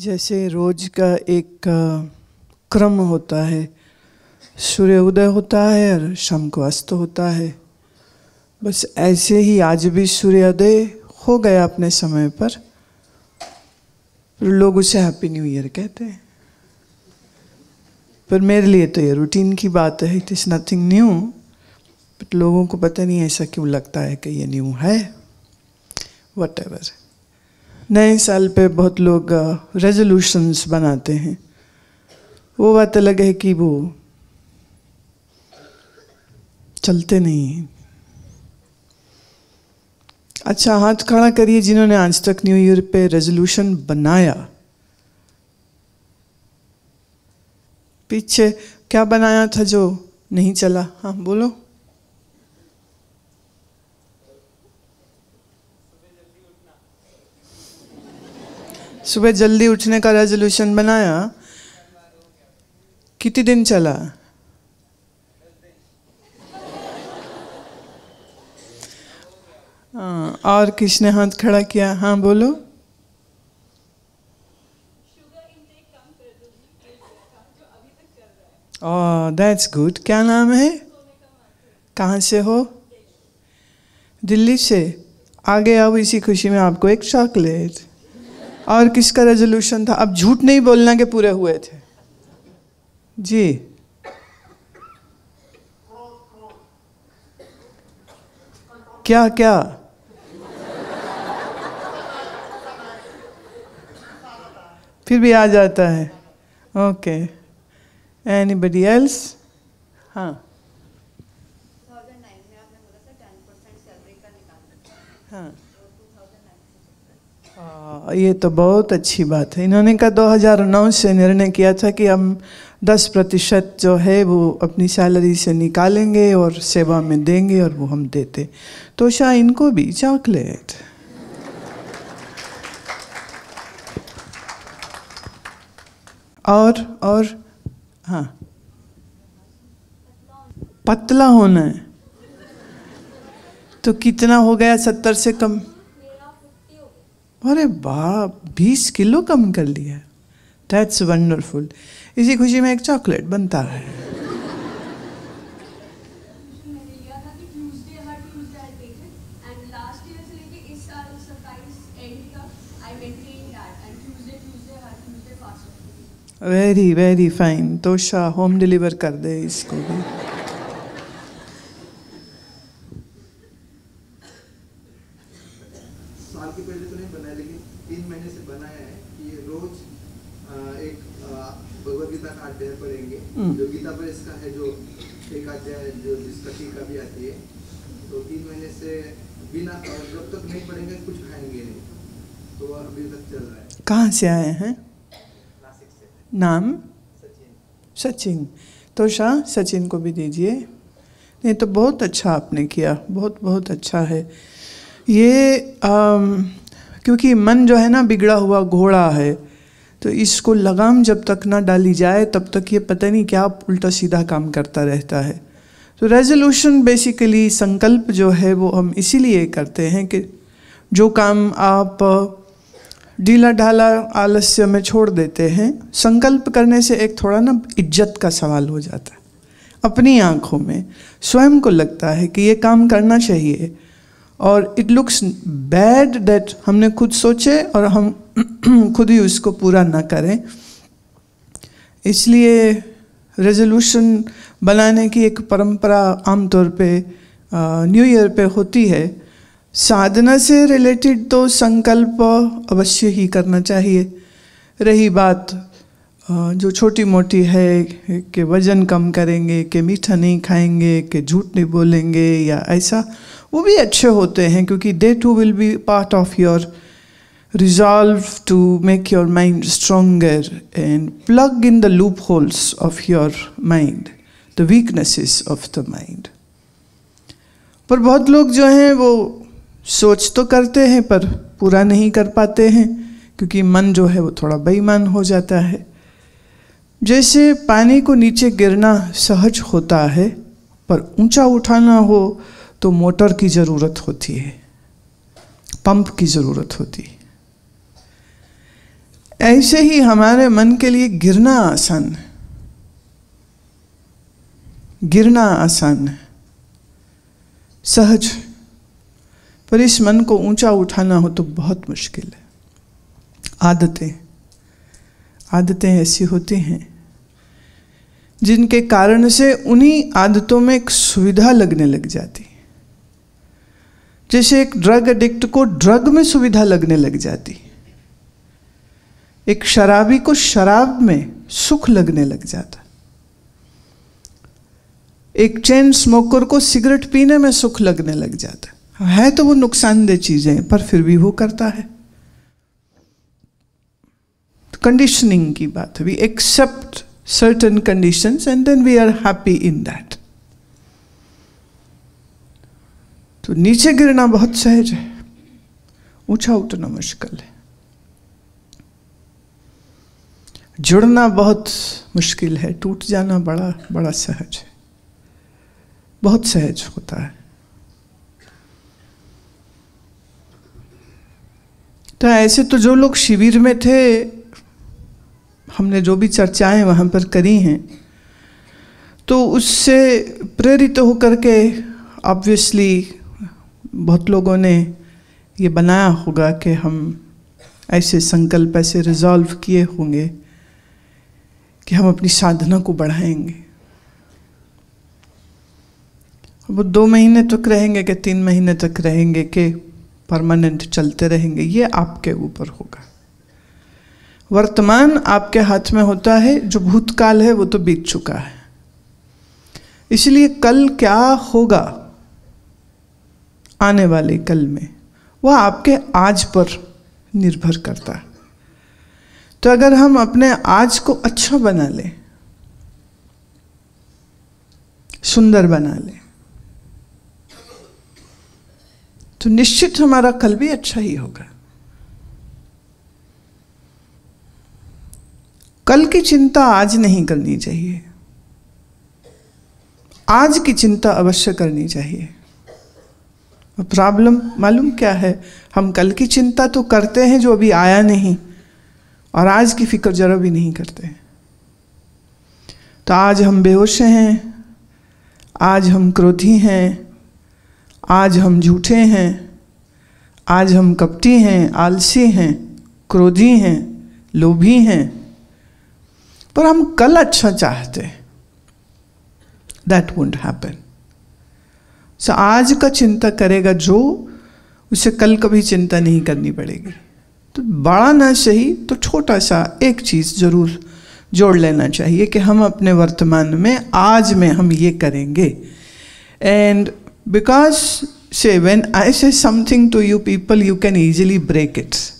जैसे रोज का एक क्रम होता है सूर्य उदय होता है और शाम को अस्त होता है बस ऐसे ही आज भी सूर्योदय हो गया अपने समय पर लोग उसे हैप्पी न्यू ईयर कहते हैं पर मेरे लिए तो ये रूटीन की बात है it is nothing new but लोगों को पता नहीं ऐसा क्यों लगता है कि ये न्यू है वट एवर नए साल पे बहुत लोग रेजोल्यूशंस बनाते हैं वो बात अलग है कि वो चलते नहीं अच्छा हाथ खड़ा करिए जिन्होंने आज तक न्यू ईयर पे रेजोल्यूशन बनाया पीछे क्या बनाया था जो नहीं चला हाँ बोलो सुबह जल्दी उठने का रेजोल्यूशन बनाया कितने दिन चला आ, और किसने हाथ खड़ा किया हाँ बोलो दैट्स गुड क्या नाम है कहाँ से हो दिल्ली से आगे आओ इसी खुशी में आपको एक चॉकलेट और किसका रेजोल्यूशन था अब झूठ नहीं बोलना के पूरे हुए थे जी क्या क्या फिर भी आ जाता है ओके एनी बडी एल्स हाँ तो हाँ हाँ, ये तो बहुत अच्छी बात है इन्होंने कहा 2009 से निर्णय किया था कि हम 10 प्रतिशत जो है वो अपनी सैलरी से निकालेंगे और सेवा में देंगे और वो हम देते तो शाह इनको भी चॉकलेट और और हाँ पतला होना है तो कितना हो गया सत्तर से कम अरे बाप बीस किलो कम कर लिया दैट्स वंडरफुल इसी खुशी में एक चॉकलेट बनता है वेरी वेरी फाइन तोशा होम डिलीवर कर दे इसको भी साल के पहले तो नहीं बना है लेकिन तीन महीने से बनाया है कि रोज एक भगवत गीता का अध्याय पढ़ेंगे हम्म। जो गीता पर इसका है जो एक अध्याय है जो जिसका टीका भी आती है तो तीन महीने से बिना जब तक नहीं पढ़ेंगे कुछ खाएंगे नहीं तो अभी तक चल रहा है कहाँ से आए हैं नाम सचिन तो शाह सचिन को भी दीजिए नहीं तो बहुत अच्छा आपने किया बहुत बहुत अच्छा है ये आम, क्योंकि मन जो है ना बिगड़ा हुआ घोड़ा है तो इसको लगाम जब तक ना डाली जाए तब तक ये पता नहीं क्या उल्टा सीधा काम करता रहता है तो रेजोल्यूशन बेसिकली संकल्प जो है वो हम इसीलिए करते हैं कि जो काम आप ढीला ढाला आलस्य में छोड़ देते हैं संकल्प करने से एक थोड़ा ना इज्जत का सवाल हो जाता है अपनी आँखों में स्वयं को लगता है कि ये काम करना चाहिए और इट लुक्स बैड दैट हमने खुद सोचे और हम खुद ही उसको पूरा ना करें इसलिए रेजोल्यूशन बनाने की एक परंपरा आमतौर पे न्यू ईयर पे होती है साधना से रिलेटेड तो संकल्प अवश्य ही करना चाहिए रही बात जो छोटी मोटी है कि वज़न कम करेंगे कि मीठा नहीं खाएंगे कि झूठ नहीं बोलेंगे या ऐसा वो भी अच्छे होते हैं क्योंकि they too will be part of your resolve to make your mind stronger and plug in the loopholes of your mind the weaknesses of the mind पर बहुत लोग जो हैं वो सोच तो करते हैं पर पूरा नहीं कर पाते हैं क्योंकि मन जो है वो थोड़ा बेईमान हो जाता है जैसे पानी को नीचे गिरना सहज होता है पर ऊंचा उठाना हो तो मोटर की ज़रूरत होती है पंप की ज़रूरत होती है ऐसे ही हमारे मन के लिए गिरना आसान है गिरना आसान है सहज पर इस मन को ऊंचा उठाना हो तो बहुत मुश्किल है आदतें आदतें ऐसी होती हैं जिनके कारण से उन्हीं आदतों में एक सुविधा लगने लग जाती जैसे एक ड्रग एडिक्ट को ड्रग में सुविधा लगने लग जाती एक शराबी को शराब में सुख लगने लग जाता एक चैन स्मोकर को सिगरेट पीने में सुख लगने लग जाता है तो वो नुकसानदेह चीज़ें पर फिर भी वो करता है कंडीशनिंग की बात है we accept certain conditions and then we are happy in that तो नीचे गिरना बहुत सहज है ऊंचा उठना मुश्किल है जुड़ना बहुत मुश्किल है टूट जाना बड़ा बड़ा सहज है बहुत सहज होता है तो ऐसे तो जो लोग शिविर में थे हमने जो भी चर्चाएं वहाँ पर करी हैं तो उससे प्रेरित होकर के ऑब्वियसली बहुत लोगों ने ये बनाया होगा कि हम ऐसे संकल्प ऐसे रिजॉल्व किए होंगे कि हम अपनी साधना को बढ़ाएंगे वो दो महीने तक रहेंगे कि तीन महीने तक रहेंगे कि परमानेंट चलते रहेंगे ये आपके ऊपर होगा वर्तमान आपके हाथ में होता है जो भूतकाल है वो तो बीत चुका है इसलिए कल क्या होगा आने वाले कल में वह आपके आज पर निर्भर करता है तो अगर हम अपने आज को अच्छा बना लें सुंदर बना लें तो निश्चित हमारा कल भी अच्छा ही होगा कल की चिंता आज नहीं करनी चाहिए आज की चिंता अवश्य करनी चाहिए प्रॉब्लम मालूम क्या है हम कल की चिंता तो करते हैं जो अभी आया नहीं और आज की फिक्र जरा भी नहीं करते तो आज हम बेहोश हैं आज हम क्रोधी हैं आज हम झूठे हैं आज हम कपटी हैं आलसी हैं क्रोधी हैं लोभी हैं पर हम कल अच्छा चाहते दैट वुंड हैपन सो आज का चिंता करेगा जो उसे कल कभी चिंता नहीं करनी पड़ेगी तो बड़ा ना सही तो छोटा सा एक चीज़ ज़रूर जोड़ लेना चाहिए कि हम अपने वर्तमान में आज में हम ये करेंगे and because say when I say something to you people you can easily break it's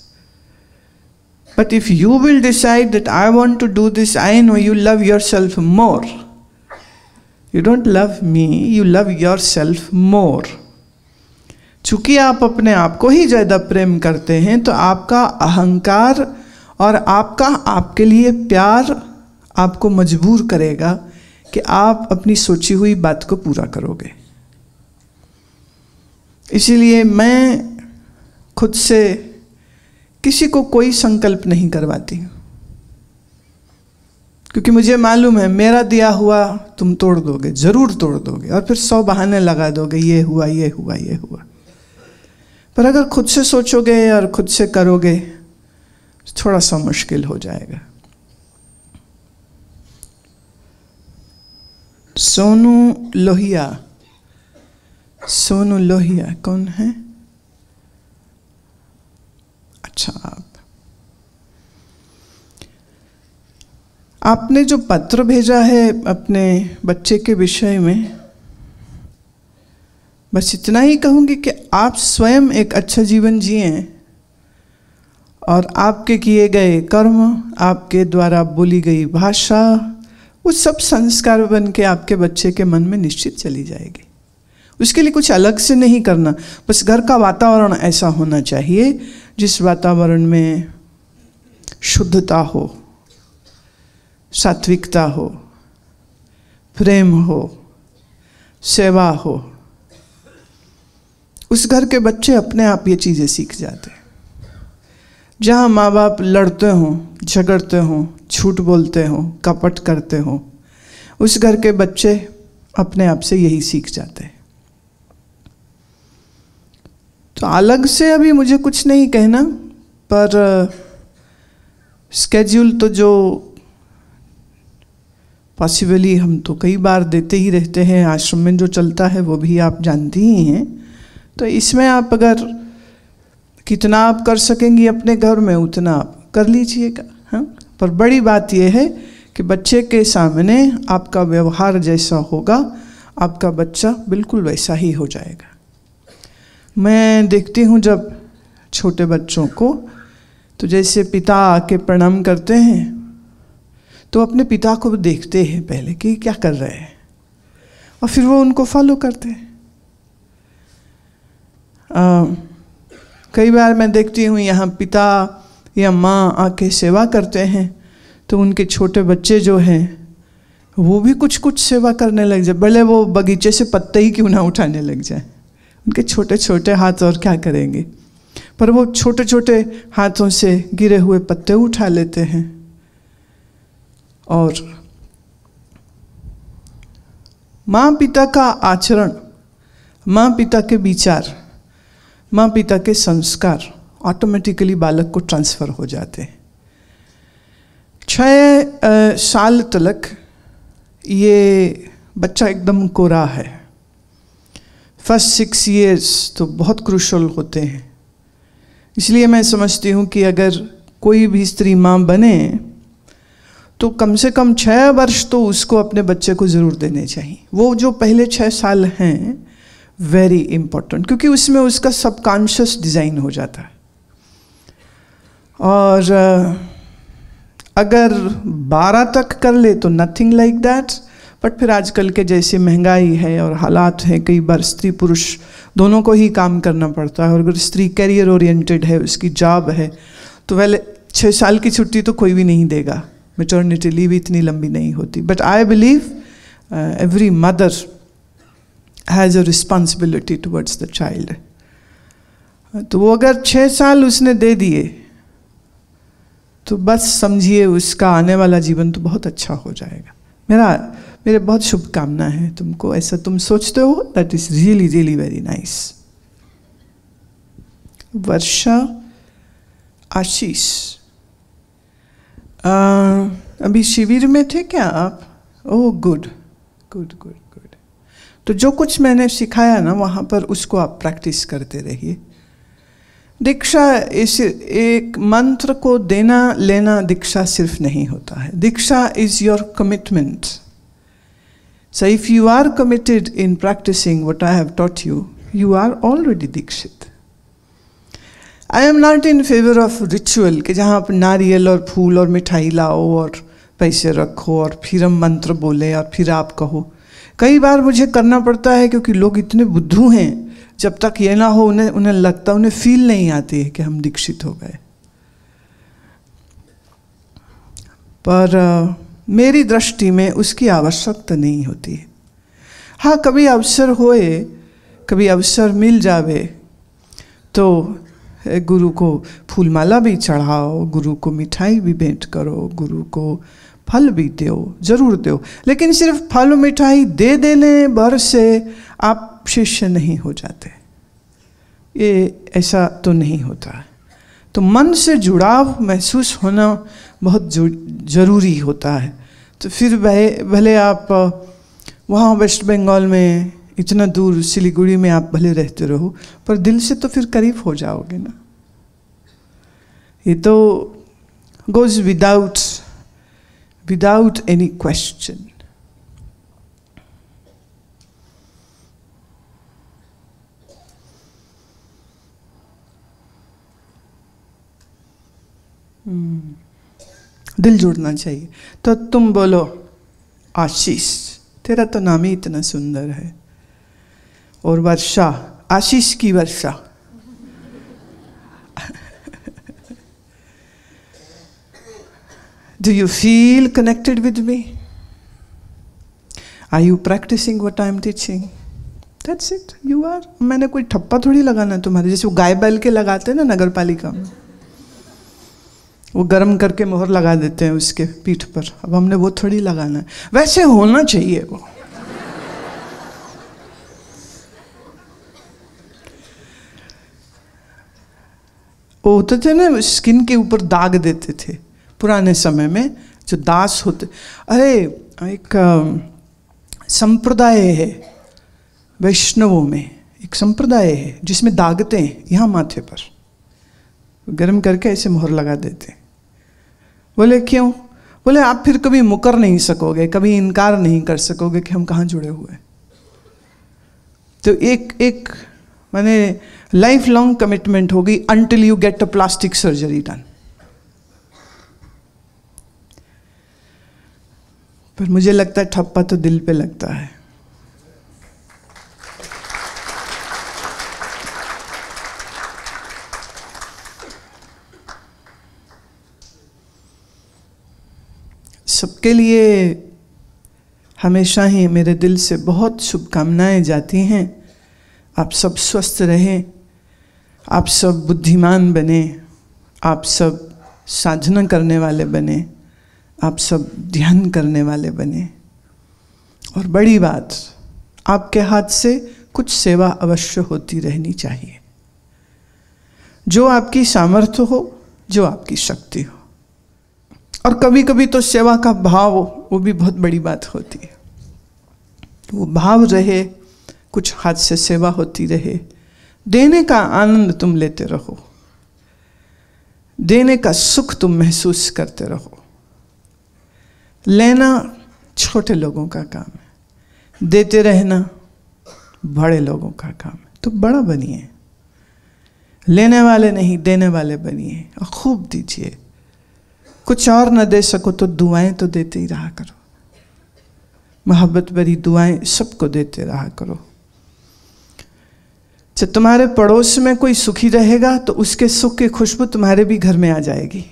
But if you will decide that I want to do this, I know you love yourself more. You don't love me you love yourself more चूंकि आप अपने आप को ही ज़्यादा प्रेम करते हैं तो आपका अहंकार और आपका आपके लिए प्यार आपको मजबूर करेगा कि आप अपनी सोची हुई बात को पूरा करोगे इसीलिए मैं खुद से किसी को कोई संकल्प नहीं करवाती क्योंकि मुझे मालूम है मेरा दिया हुआ तुम तोड़ दोगे जरूर तोड़ दोगे और फिर सौ बहाने लगा दोगे ये हुआ ये हुआ ये हुआ पर अगर खुद से सोचोगे और खुद से करोगे थोड़ा सा मुश्किल हो जाएगा सोनू लोहिया सोनू लोहिया कौन है अच्छा आपने जो पत्र भेजा है अपने बच्चे के विषय में बस इतना ही कहूँगी कि आप स्वयं एक अच्छा जीवन जिए और आपके किए गए कर्म आपके द्वारा बोली गई भाषा वो सब संस्कार बन के आपके बच्चे के मन में निश्चित चली जाएगी उसके लिए कुछ अलग से नहीं करना बस घर का वातावरण ऐसा होना चाहिए जिस वातावरण में शुद्धता हो सात्विकता हो प्रेम हो सेवा हो उस घर के बच्चे अपने आप ये चीज़ें सीख जाते हैं जहाँ माँ बाप लड़ते हों झगड़ते हों झूठ बोलते हों कपट करते हों उस घर के बच्चे अपने आप से यही सीख जाते हैं तो अलग से अभी मुझे कुछ नहीं कहना पर स्केड्यूल तो जो पॉसिबली हम तो कई बार देते ही रहते हैं आश्रम में जो चलता है वो भी आप जानती ही हैं तो इसमें आप अगर कितना आप कर सकेंगी अपने घर में उतना आप कर लीजिएगा हाँ पर बड़ी बात यह है कि बच्चे के सामने आपका व्यवहार जैसा होगा आपका बच्चा बिल्कुल वैसा ही हो जाएगा मैं देखती हूँ जब छोटे बच्चों को तो जैसे पिता आके प्रणाम करते हैं तो अपने पिता को देखते हैं पहले कि क्या कर रहे हैं और फिर वो उनको फॉलो करते हैं कई बार मैं देखती हूँ यहाँ पिता या माँ आके सेवा करते हैं तो उनके छोटे बच्चे जो हैं वो भी कुछ कुछ सेवा करने लग जाए भले वो बगीचे से पत्ते ही क्यों ना उठाने लग जाए उनके छोटे छोटे हाथ और क्या करेंगे पर वो छोटे छोटे हाथों से गिरे हुए पत्ते उठा लेते हैं और माँ पिता का आचरण माँ पिता के विचार माँ पिता के संस्कार ऑटोमेटिकली बालक को ट्रांसफ़र हो जाते हैं छ साल तलक ये बच्चा एकदम कोरा है फर्स्ट सिक्स ईयर्स तो बहुत क्रूशल होते हैं इसलिए मैं समझती हूँ कि अगर कोई भी स्त्री माँ बने तो कम से कम छः वर्ष तो उसको अपने बच्चे को ज़रूर देने चाहिए वो जो पहले छः साल हैं वेरी इम्पोर्टेंट क्योंकि उसमें उसका सबकॉन्शियस डिज़ाइन हो जाता है और अगर बारह तक कर ले तो नथिंग लाइक दैट बट फिर आजकल के जैसे महंगाई है और हालात हैं कई बार स्त्री पुरुष दोनों को ही काम करना पड़ता है और अगर स्त्री कैरियर ओरिएंटेड है उसकी जॉब है तो वह छः साल की छुट्टी तो कोई भी नहीं देगा मेटर्निटी लीव इतनी लंबी नहीं होती but I believe every mother has a responsibility towards the child तो वो अगर छः साल उसने दे दिए तो बस समझिए उसका आने वाला जीवन तो बहुत अच्छा हो जाएगा मेरा मेरे बहुत शुभकामना है तुमको ऐसा तुम सोचते हो that is really really very nice Varsha Ashish अभी शिविर में थे क्या आप oh good good good good तो जो कुछ मैंने सिखाया ना वहाँ पर उसको आप प्रैक्टिस करते रहिए दीक्षा इस एक मंत्र को देना लेना दीक्षा सिर्फ नहीं होता है diksha is your commitment So if you are committed in practicing what I have taught you, you are already Dikshit. I am not in favour of ritual कि जहाँ आप नारियल और फूल और मिठाई लाओ और पैसे रखो और फिर हम मंत्र बोले और फिर आप कहो कई बार मुझे करना पड़ता है क्योंकि लोग इतने बुद्धू हैं जब तक ये ना हो उन्हें उन्हें लगता उन्हें फील नहीं आती है कि हम दीक्षित हो गए पर uh, मेरी दृष्टि में उसकी आवश्यकता नहीं होती है हाँ कभी अवसर होए कभी अवसर मिल जावे तो गुरु को फूलमाला भी चढ़ाओ गुरु को मिठाई भी भेंट करो गुरु को फल भी दो जरूर दो लेकिन सिर्फ फल मिठाई दे देने भर से आप शिष्य नहीं हो जाते ये ऐसा तो नहीं होता है तो मन से जुड़ाव महसूस होना बहुत ज़रूरी होता है तो फिर भले आप वहाँ वेस्ट बंगाल में इतना दूर सिलीगुड़ी में आप भले रहते रहो पर दिल से तो फिर करीब हो जाओगे ना ये तो goes without without any question hmm. दिल जुड़ना चाहिए तो तुम बोलो आशीष तेरा तो नाम ही इतना सुंदर है और वर्षा आशीष की वर्षा Do you feel connected with me? Are you practicing what I am teaching? That's it. You are. मैंने कोई ठप्पा थोड़ी लगाना तुम्हारे जैसे वो गाय बैल के लगाते हैं ना नगर पालिका में वो गर्म करके मोहर लगा देते हैं उसके पीठ पर अब हमने वो थोड़ी लगाना है वैसे होना चाहिए वो वो होते थे ना स्किन के ऊपर दाग देते थे पुराने समय में जो दास होते अरे एक संप्रदाय है वैष्णवों में एक संप्रदाय है जिसमें दागते हैं यहाँ माथे पर गर्म करके ऐसे मोहर लगा देते हैं बोले क्यों बोले आप फिर कभी मुकर नहीं सकोगे कभी इनकार नहीं कर सकोगे कि हम कहाँ जुड़े हुए तो एक एक मैंने लाइफ लॉन्ग कमिटमेंट होगी until you get a plastic surgery done पर मुझे लगता है ठप्पा तो दिल पे लगता है सबके लिए हमेशा ही मेरे दिल से बहुत शुभकामनाएं जाती हैं आप सब स्वस्थ रहें आप सब बुद्धिमान बने आप सब साधना करने वाले बने आप सब ध्यान करने वाले बने और बड़ी बात आपके हाथ से कुछ सेवा अवश्य होती रहनी चाहिए जो आपकी सामर्थ्य हो जो आपकी शक्ति हो और कभी कभी तो सेवा का भाव वो भी बहुत बड़ी बात होती है वो भाव रहे कुछ हाथ से सेवा होती रहे देने का आनंद तुम लेते रहो देने का सुख तुम महसूस करते रहो लेना छोटे लोगों का काम है देते रहना बड़े लोगों का काम है तो बड़ा बनिए लेने वाले नहीं देने वाले बनिए और खूब दीजिए कुछ और न दे सको तो दुआएं तो देते ही रहा करो मोहब्बत भरी दुआएं सबको देते रहा करो जब तुम्हारे पड़ोस में कोई सुखी रहेगा तो उसके सुख की खुशबू तुम्हारे भी घर में आ जाएगी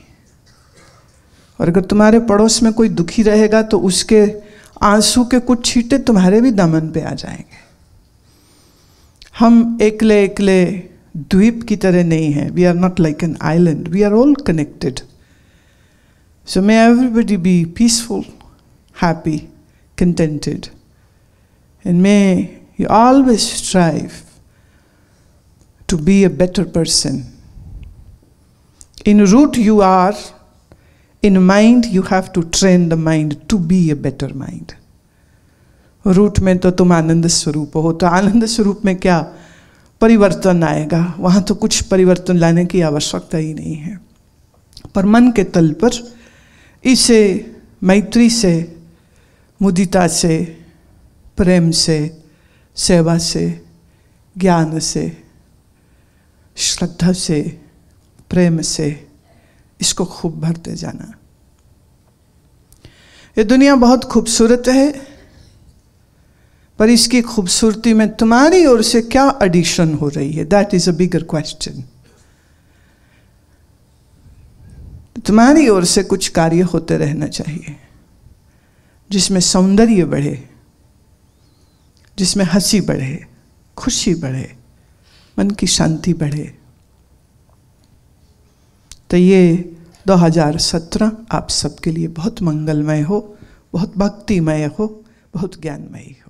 और अगर तुम्हारे पड़ोस में कोई दुखी रहेगा तो उसके आंसू के कुछ छींटे तुम्हारे भी दमन पे आ जाएंगे हम एकले एकले द्वीप की तरह नहीं है we are not like an island we are all connected So may everybody be peaceful, happy, contented. And may you always strive to be a better person. In root you are, in mind you have to train the mind to be a better mind. Root में तो तुम आनंद स्वरूप हो तो आनंद स्वरूप में क्या परिवर्तन आएगा वहाँ तो कुछ परिवर्तन लाने की आवश्यकता ही नहीं है पर मन के तल पर इसे मैत्री से मुदिता से प्रेम से सेवा से ज्ञान से श्रद्धा से प्रेम से इसको खूब भरते जाना ये दुनिया बहुत खूबसूरत है पर इसकी खूबसूरती में तुम्हारी ओर से क्या एडिशन हो रही है that is a bigger question तुम्हारी ओर से कुछ कार्य होते रहना चाहिए जिसमें सौंदर्य बढ़े जिसमें हंसी बढ़े खुशी बढ़े मन की शांति बढ़े तो ये 2017 आप सबके लिए बहुत मंगलमय हो बहुत भक्तिमय हो बहुत ज्ञानमयी हो